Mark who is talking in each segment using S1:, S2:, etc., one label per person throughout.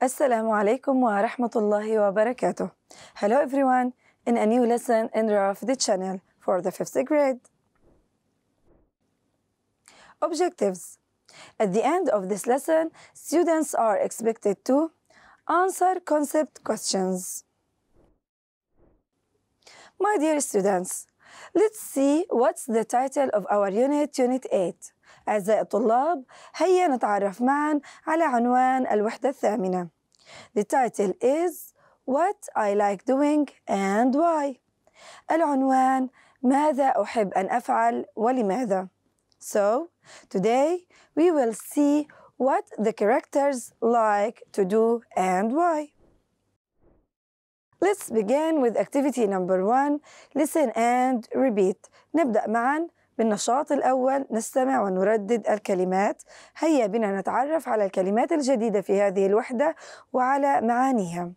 S1: Assalamu alaikum wa rahmatullahi wa barakatuh. Hello everyone in a new lesson in the channel for the 5th grade. Objectives At the end of this lesson, students are expected to answer concept questions. My dear students, let's see what's the title of our unit, Unit 8. أعزائي الطلاب هيا نتعرف معا على عنوان الوحدة الثامنة The title is What I like doing and why العنوان ماذا أحب أن أفعل ولماذا So today we will see what the characters like to do and why Let's begin with activity number one Listen and repeat نبدأ معاً بالنشاط الأول نستمع ونردد الكلمات هيا بنا نتعرف على الكلمات الجديدة في هذه الوحدة وعلى معانيها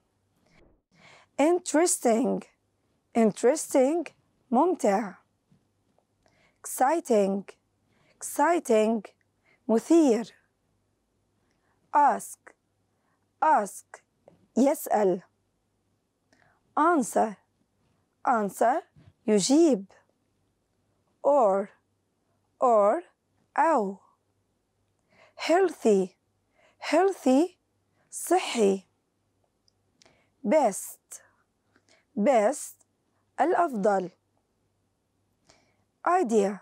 S1: interesting interesting ممتع exciting exciting مثير ask ask يسأل answer answer يجيب or or أو healthy healthy صحي best best الأفضل idea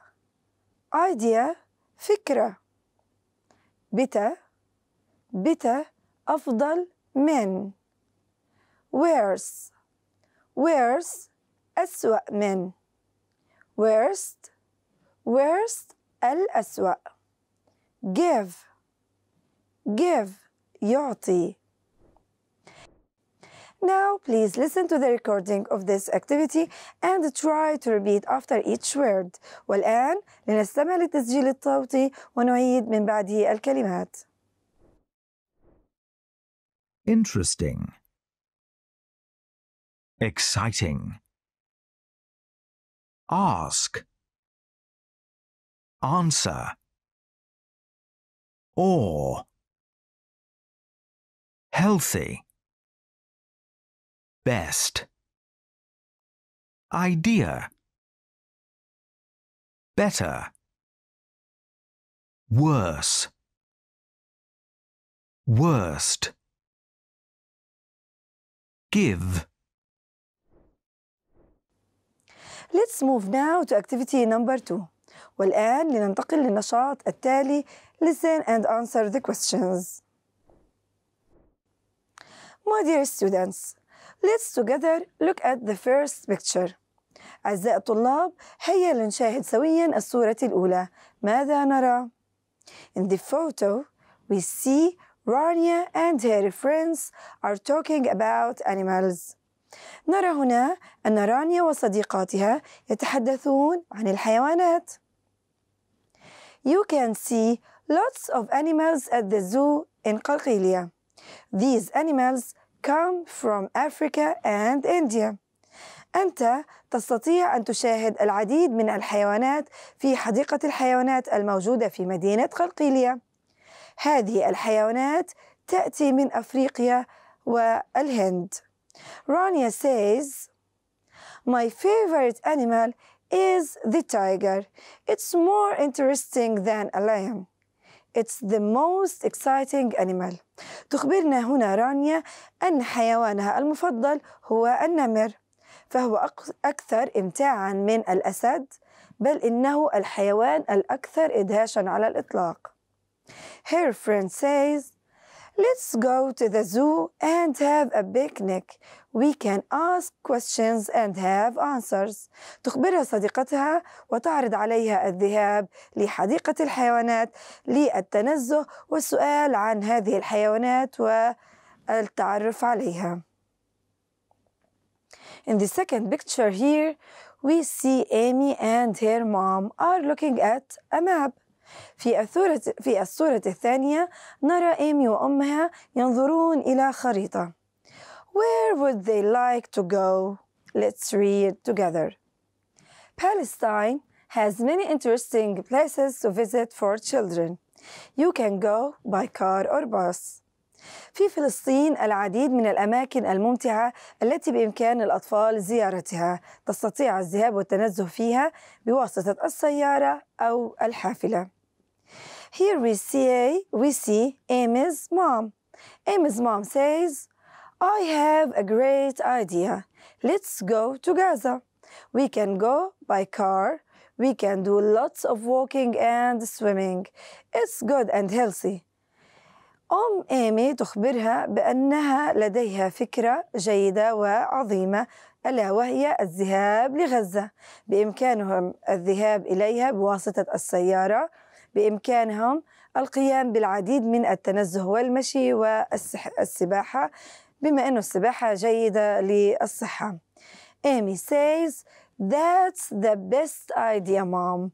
S1: idea فكرة بتا بتا أفضل من worse worse أسوأ من worst worst الأسوأ give give يعطي Now please listen to the recording of this activity and try to repeat after each word والآن لنستمع للتسجيل الصوتي ونعيد من بعده الكلمات
S2: Interesting Exciting Ask answer or healthy best idea better worse worst give
S1: Let's move now to activity number two. والآن لننتقل للنشاط التالي Listen and answer the questions. My dear students, let's together look at the first picture. أعزائي الطلاب هيا لنشاهد سويا الصورة الأولى ماذا نرى؟ In the photo we see Rania and her friends are talking about animals نرى هنا أن رانيا وصديقاتها يتحدثون عن الحيوانات you can see lots of animals at the zoo in Qalqilia. These animals come from Africa and India. أنت تستطيع أن تشاهد العديد من الحيوانات في حديقة الحيوانات الموجودة في مدينة قلقيلية. هذه الحيوانات تأتي من أفريقيا والهند. Rania says, My favorite animal is the tiger. It's more interesting than a lion. It's the most exciting animal. تخبرنا هنا رانيا أن حيوانها المفضل هو النمر فهو أكثر إمتاعا من الأسد بل إنه الحيوان الأكثر إدهاشا على الإطلاق. Her friend says, Let's go to the zoo and have a picnic. We can ask questions and have answers. تخبرها صديقتها وتعرض عليها الذهاب لحديقة الحيوانات للتنزه والسؤال عن هذه الحيوانات والتعرف عليها. In the second picture here, we see Amy and her mom are looking at a map. في الصورة, في الصورة الثانية نرى إيمي وأمها ينظرون إلى خريطة. Where would they like to go? Let's read together. Palestine has many interesting places to visit for children. You can go by car or bus. في فلسطين العديد من الأماكن الممتعة التي بإمكان الأطفال زيارتها تستطيع الذهاب والتنزه فيها بواسطة السيارة أو الحافلة Here we see, we see Amy's mom. Amy's mom says, I have a great idea. Let's go to Gaza. We can go by car. We can do lots of walking and swimming. It's good and healthy. أم إيمي تخبرها بأنها لديها فكرة جيدة وعظيمة ألا وهي الذهاب لغزة بإمكانهم الذهاب إليها بواسطة السيارة بإمكانهم القيام بالعديد من التنزه والمشي والسباحة بما أنه السباحة جيدة للصحة إيمي says That's the best idea mom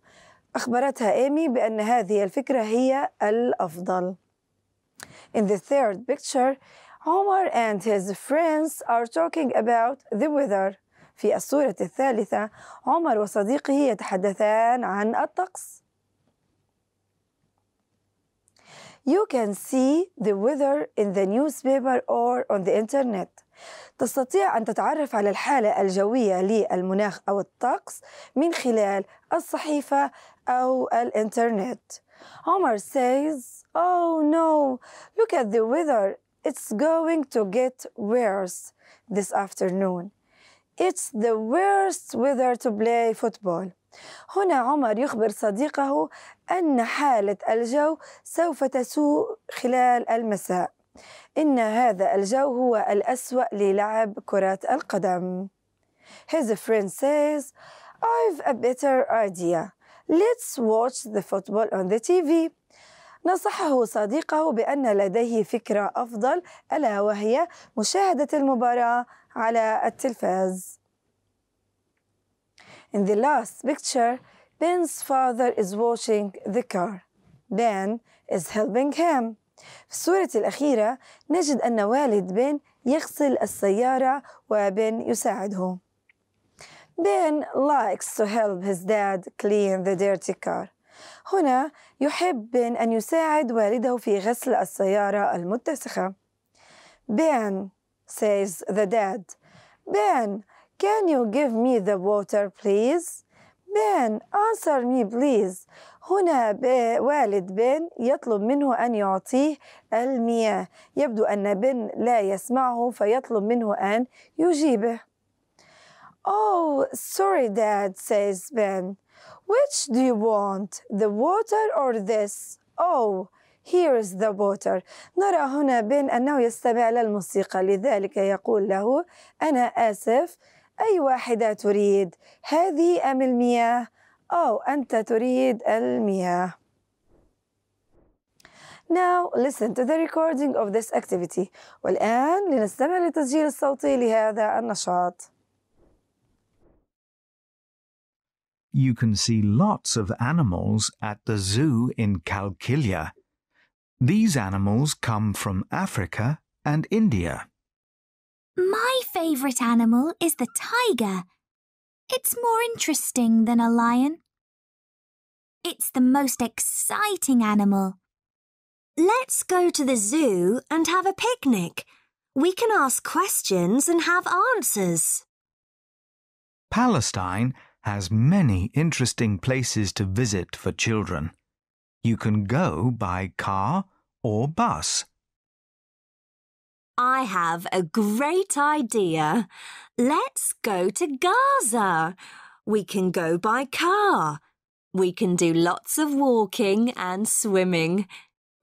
S1: أخبرتها إيمي بأن هذه الفكرة هي الأفضل In the third picture Homer and his friends are talking about the weather في الصورة الثالثة عمر وصديقه يتحدثان عن الطقس You can see the weather in the newspaper or on the internet. تستطيع أن تتعرف على الحالة الجوية للمناخ أو الطقس من خلال الصحيفة أو الإنترنت. Omar says, Oh no, look at the weather. It's going to get worse this afternoon. It's the worst weather to play football. هنا عمر يخبر صديقه أن حالة الجو سوف تسوء خلال المساء إن هذا الجو هو الأسوأ للعب كرة القدم His friend says I've a better idea Let's watch the football on the TV نصحه صديقه بأن لديه فكرة أفضل ألا وهي مشاهدة المباراة على التلفاز In the last picture, Ben's father is washing the car. Ben is helping him. في الصورة الأخيرة نجد أن والد بن يغسل السيارة وبن يساعده. Ben likes to help his dad clean the dirty car. هنا يحب بن أن يساعد والده في غسل السيارة المتسخة. Ben says the dad. Ben Can you give me the water please? Ben, answer me please هنا والد بن يطلب منه أن يعطيه المياه يبدو أن بن لا يسمعه فيطلب منه أن يجيبه Oh sorry dad says Ben Which do you want the water or this? Oh Here is the water نرى هنا بن أنه يستمع للموسيقى لذلك يقول له أنا آسف أي واحدة تريد هذه أم المياه أو أنت تريد المياه Now listen to the recording of this activity والآن لنستمع للتسجيل الصوتي لهذا النشاط
S2: You can see lots of animals at the zoo in Kalkilia. These animals come from Africa and India. My favourite animal is the tiger. It's more interesting than a lion. It's the most exciting animal. Let's go to the zoo and have a picnic. We can ask questions and have answers. Palestine has many interesting places to visit for children. You can go by car or bus. I have a great idea. Let's go to Gaza. We can go by car. We can do lots of walking and swimming.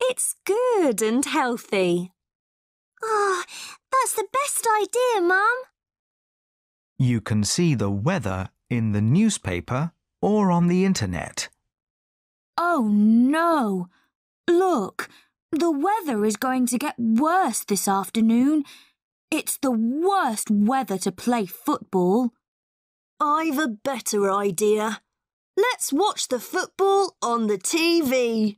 S2: It's good and healthy. Ah, oh, that's the best idea, Mum. You can see the weather in the newspaper or on the internet. Oh, no. Look, the weather is going to get worse this afternoon. It's the worst weather to play football. I've a better idea. Let's watch the football on the TV.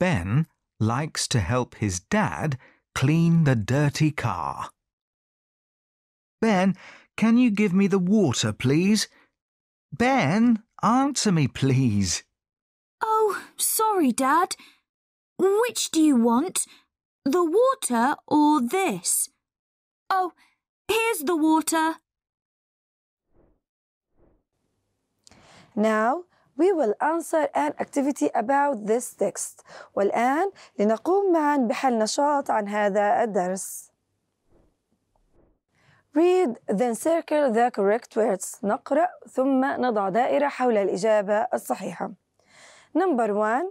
S2: Ben likes to help his dad clean the dirty car. Ben, can you give me the water, please? Ben, answer me, please. Oh, sorry, Dad. Which do you want? The water or this? Oh, here's the water.
S1: Now, we will answer an activity about this text. والآن لنقوم معا بحل نشاط عن هذا الدرس. Read then circle the correct words. نقرأ ثم نضع دائرة حول الإجابة الصحيحة. Number one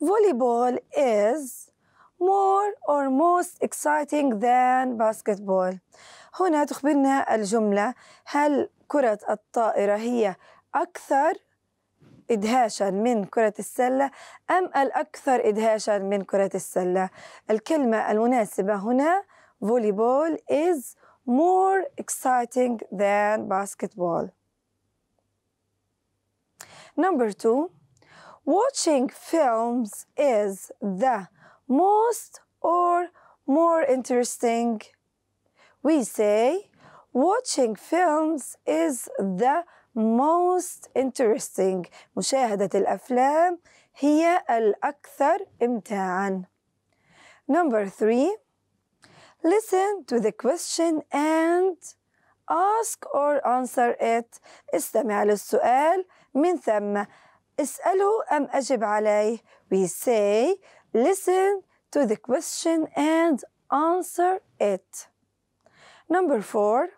S1: volleyball is more or most exciting than basketball هنا تخبرنا الجملة هل كرة الطائرة هي أكثر إدهاشا من كرة السلة أم الأكثر إدهاشا من كرة السلة الكلمة المناسبة هنا volleyball is more exciting than basketball Number two Watching films is the most or more interesting. We say watching films is the most interesting. مشاهدة الأفلام هي الأكثر إمتاعا. Number three, listen to the question and ask or answer it. استمع للسؤال من ثم اسأله أم أجب عليه we say listen to the question and answer it number four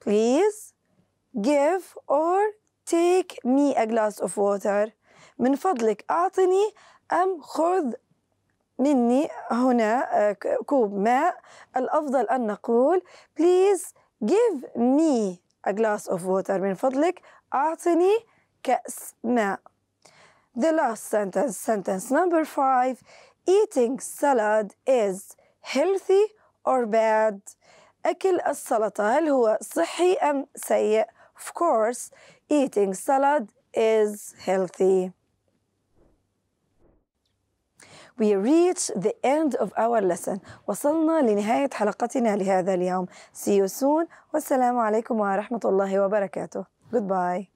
S1: please give or take me a glass of water من فضلك أعطني أم خذ مني هنا كوب ماء الأفضل أن نقول please give me a glass of water من فضلك أعطني كأس ماء The last sentence, sentence number five, eating salad is healthy or bad? أكل السلطة هل هو صحي أم سيء؟ Of course, eating salad is healthy. We reach the end of our lesson. وصلنا لنهاية حلقتنا لهذا اليوم. See you soon والسلام عليكم ورحمة الله وبركاته. Goodbye.